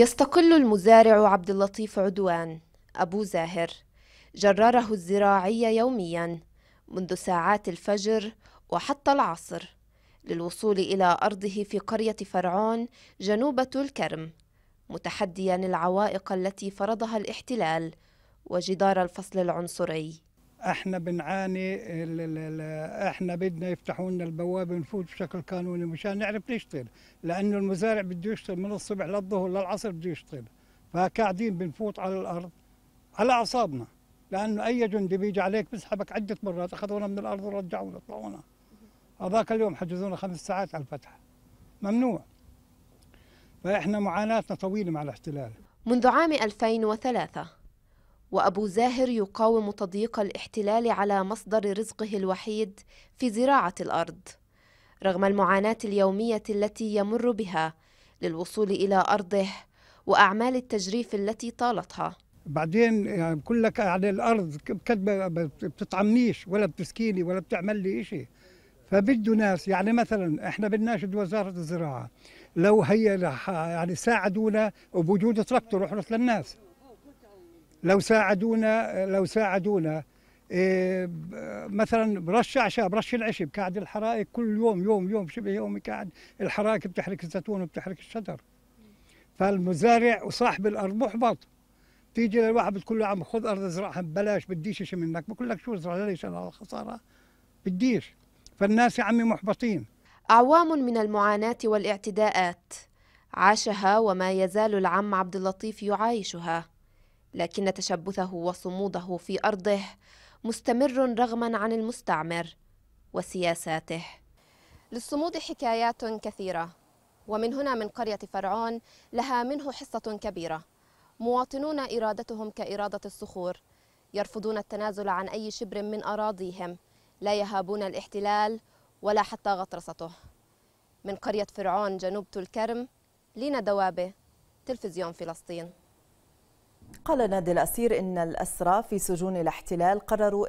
يستقل المزارع عبد اللطيف عدوان أبو زاهر جراره الزراعية يوميا منذ ساعات الفجر وحتى العصر للوصول إلى أرضه في قرية فرعون جنوبة الكرم متحديا العوائق التي فرضها الاحتلال وجدار الفصل العنصري احنا بنعاني احنا بدنا يفتحوا لنا البوابه نفوت بشكل قانوني مشان نعرف نشتغل لانه المزارع بده يشتغل من الصبح للظهر للعصر بده يشتغل فقاعدين بنفوت على الارض على اعصابنا لانه اي جندي بيجي عليك بيسحبك عده مرات اخذونا من الارض ورجعونا طلعونا هذاك اليوم حجزونا خمس ساعات على الفتح ممنوع فاحنا معاناتنا طويله مع الاحتلال منذ عام 2003 وأبو زاهر يقاوم تضييق الاحتلال على مصدر رزقه الوحيد في زراعة الأرض رغم المعاناة اليومية التي يمر بها للوصول إلى أرضه وأعمال التجريف التي طالتها بعدين يعني بقول لك على الارض كتبه بتطعمنيش ولا بتسكيني ولا بتعمل لي شيء فبده ناس يعني مثلا احنا بدناش وزاره الزراعه لو هي يعني ساعدونا وبوجود تراكتور رحلت للناس لو ساعدونا لو ساعدونا إيه، مثلا برش اعشاب برش العشب قاعد الحرائق كل يوم يوم يوم شبه يوم قاعد الحرائق بتحرق الزيتون وبتحرق الشجر فالمزارع وصاحب الارض محبط تيجي للواحد بتقول له عم خذ ارض ازرعها ببلاش بديش شيء منك بقول لك شو ازرع ليش انا خساره بديش فالناس يا عمي محبطين اعوام من المعاناه والاعتداءات عاشها وما يزال العم عبد اللطيف يعايشها لكن تشبثه وصموده في أرضه مستمر رغما عن المستعمر وسياساته للصمود حكايات كثيرة ومن هنا من قرية فرعون لها منه حصة كبيرة مواطنون إرادتهم كإرادة الصخور يرفضون التنازل عن أي شبر من أراضيهم لا يهابون الاحتلال ولا حتى غطرسته من قرية فرعون جنوب تلكرم لينا دوابة تلفزيون فلسطين قال نادي الأسير إن الأسرى في سجون الاحتلال قرروا